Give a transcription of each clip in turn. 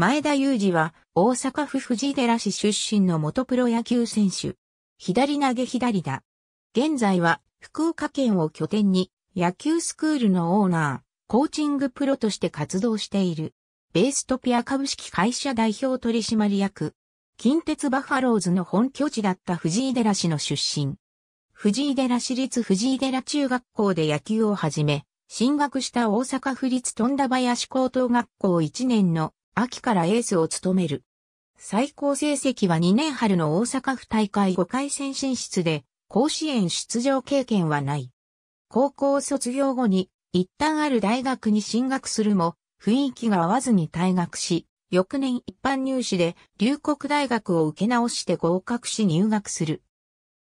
前田裕二は大阪府藤寺市出身の元プロ野球選手。左投げ左だ。現在は福岡県を拠点に野球スクールのオーナー、コーチングプロとして活動している。ベーストピア株式会社代表取締役。近鉄バファローズの本拠地だった藤井寺市の出身。藤井寺市立藤井寺中学校で野球を始め、進学した大阪府立富田林高等学校1年の秋からエースを務める。最高成績は2年春の大阪府大会5回戦進出で、甲子園出場経験はない。高校卒業後に、一旦ある大学に進学するも、雰囲気が合わずに退学し、翌年一般入試で龍谷大学を受け直して合格し入学する。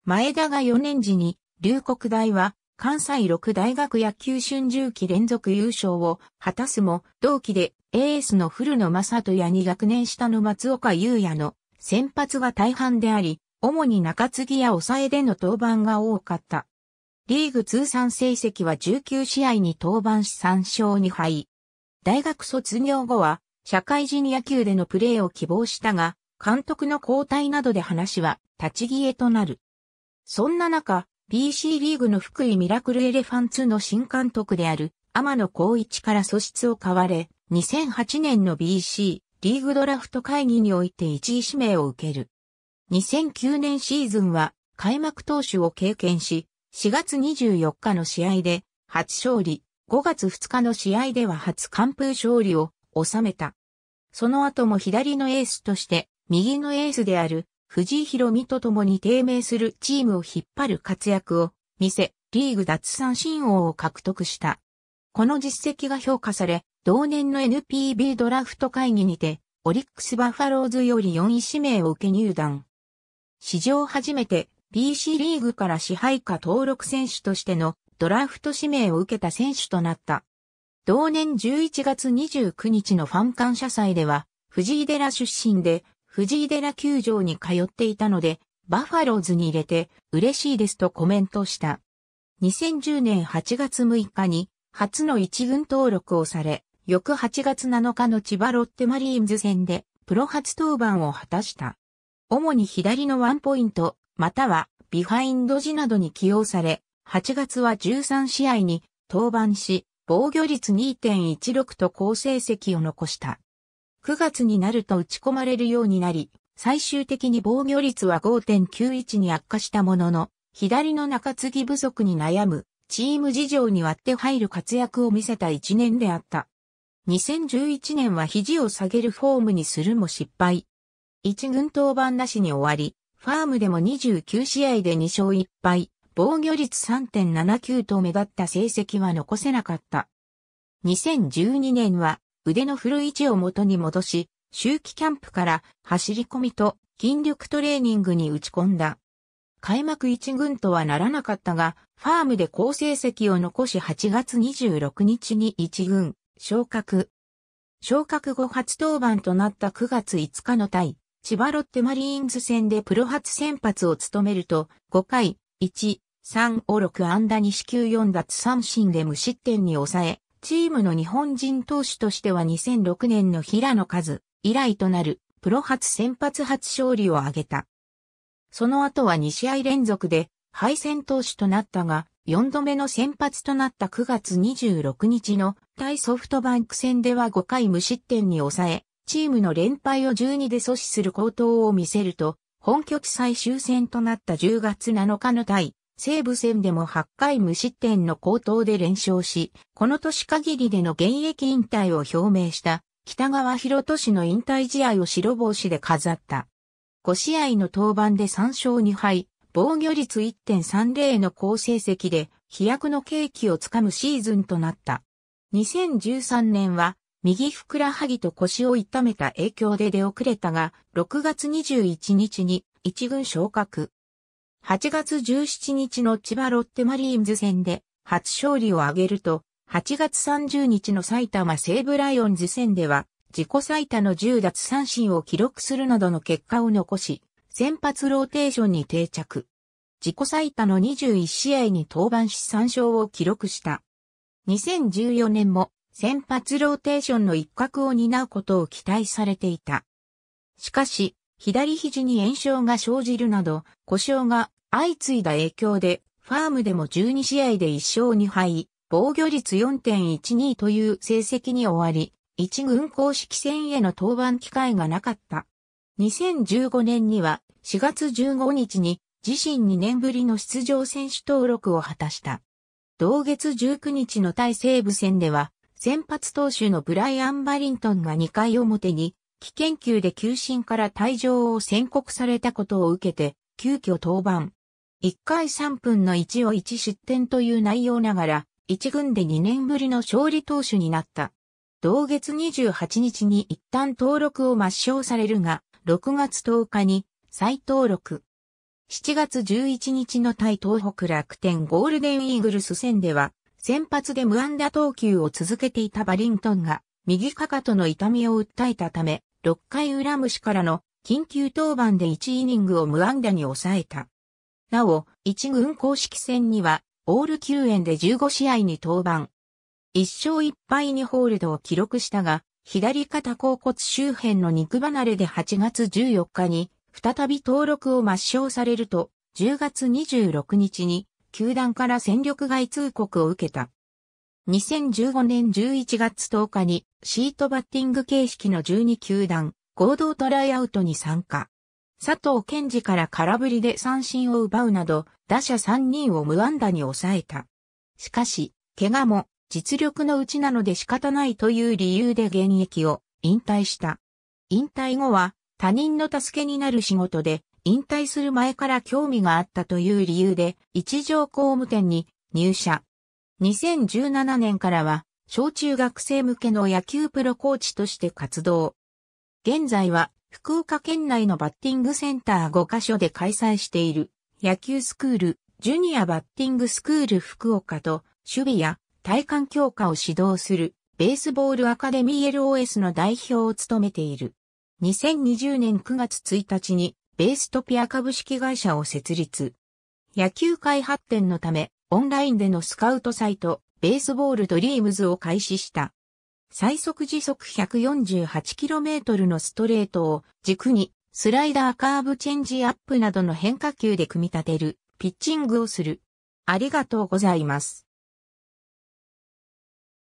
前田が4年時に、龍谷大は関西六大学野球春秋期連続優勝を果たすも、同期でエースの古野正人や2学年下の松岡優也の先発が大半であり、主に中継ぎや抑えでの登板が多かった。リーグ通算成績は19試合に登板し3勝2敗。大学卒業後は、社会人野球でのプレーを希望したが、監督の交代などで話は立ち消えとなる。そんな中、BC リーグの福井ミラクルエレファンツの新監督である天野光一から素質を買われ、2008年の BC リーグドラフト会議において1位指名を受ける。2009年シーズンは開幕投手を経験し、4月24日の試合で初勝利、5月2日の試合では初完封勝利を収めた。その後も左のエースとして、右のエースである藤井博美と共に低迷するチームを引っ張る活躍を見せ、リーグ奪三振王を獲得した。この実績が評価され、同年の NPB ドラフト会議にて、オリックスバファローズより4位指名を受け入団。史上初めて BC リーグから支配下登録選手としてのドラフト指名を受けた選手となった。同年11月29日のファン感謝祭では、藤井寺出身で、藤井寺球場に通っていたので、バファローズに入れて嬉しいですとコメントした。2010年8月6日に初の一軍登録をされ、翌8月7日の千葉ロッテマリーンズ戦でプロ初登板を果たした。主に左のワンポイント、またはビハインド時などに起用され、8月は13試合に登板し、防御率2.16と好成績を残した。9月になると打ち込まれるようになり、最終的に防御率は5.91に悪化したものの、左の中継ぎ不足に悩む、チーム事情に割って入る活躍を見せた1年であった。2011年は肘を下げるフォームにするも失敗。一軍登板なしに終わり、ファームでも29試合で2勝1敗、防御率3.79と目立った成績は残せなかった。2012年は腕の振る位置を元に戻し、周期キャンプから走り込みと筋力トレーニングに打ち込んだ。開幕一軍とはならなかったが、ファームで好成績を残し8月26日に一軍、昇格。昇格後初登板となった9月5日の対、千葉ロッテマリーンズ戦でプロ初先発を務めると、5回、1、3を6安打に四球4奪三振で無失点に抑え、チームの日本人投手としては2006年の平野和以来となるプロ初先発初勝利を挙げた。その後は2試合連続で敗戦投手となったが、4度目の先発となった9月26日の対ソフトバンク戦では5回無失点に抑え、チームの連敗を12で阻止する高騰を見せると、本拠地最終戦となった10月7日の対西武戦でも8回無失点の高騰で連勝し、この年限りでの現役引退を表明した北川博俊の引退試合を白帽子で飾った。5試合の登板で3勝2敗、防御率1.30の好成績で飛躍の契機をつかむシーズンとなった。2013年は右ふくらはぎと腰を痛めた影響で出遅れたが、6月21日に一軍昇格。8月17日の千葉ロッテマリーンズ戦で初勝利を挙げると、8月30日の埼玉西武ライオンズ戦では、自己最多の10奪三振を記録するなどの結果を残し、先発ローテーションに定着。自己最多の21試合に登板し3勝を記録した。2014年も先発ローテーションの一角を担うことを期待されていた。しかし、左肘に炎症が生じるなど、故障が相次いだ影響で、ファームでも12試合で1勝2敗、防御率4.12という成績に終わり、一軍公式戦への登板機会がなかった。2015年には4月15日に自身2年ぶりの出場選手登録を果たした。同月19日の対西部戦では、先発投手のブライアン・バリントンが2回表に、危険球で球審から退場を宣告されたことを受けて、急遽登板。1回3分の1を1失点という内容ながら、1軍で2年ぶりの勝利投手になった。同月28日に一旦登録を抹消されるが、6月10日に再登録。7月11日の対東北楽天ゴールデンイーグルス戦では、先発で無安打投球を続けていたバリントンが、右かかとの痛みを訴えたため、6回裏虫からの緊急登板で1イニングを無安打に抑えた。なお、1軍公式戦には、オール9円で15試合に登板。1勝1敗にホールドを記録したが、左肩甲骨周辺の肉離れで8月14日に、再び登録を抹消されると、10月26日に、球団から戦力外通告を受けた。2015年11月10日に、シートバッティング形式の12球団、合同トライアウトに参加。佐藤健二から空振りで三振を奪うなど、打者3人を無安打に抑えた。しかし、怪我も実力のうちなので仕方ないという理由で現役を引退した。引退後は他人の助けになる仕事で引退する前から興味があったという理由で一条工務店に入社。2017年からは小中学生向けの野球プロコーチとして活動。現在は福岡県内のバッティングセンター5カ所で開催している野球スクール、ジュニアバッティングスクール福岡と守備や体幹強化を指導するベースボールアカデミー LOS の代表を務めている。2020年9月1日にベーストピア株式会社を設立。野球界発展のためオンラインでのスカウトサイトベースボールドリームズを開始した。最速時速 148km のストレートを軸にスライダーカーブチェンジアップなどの変化球で組み立てるピッチングをする。ありがとうございます。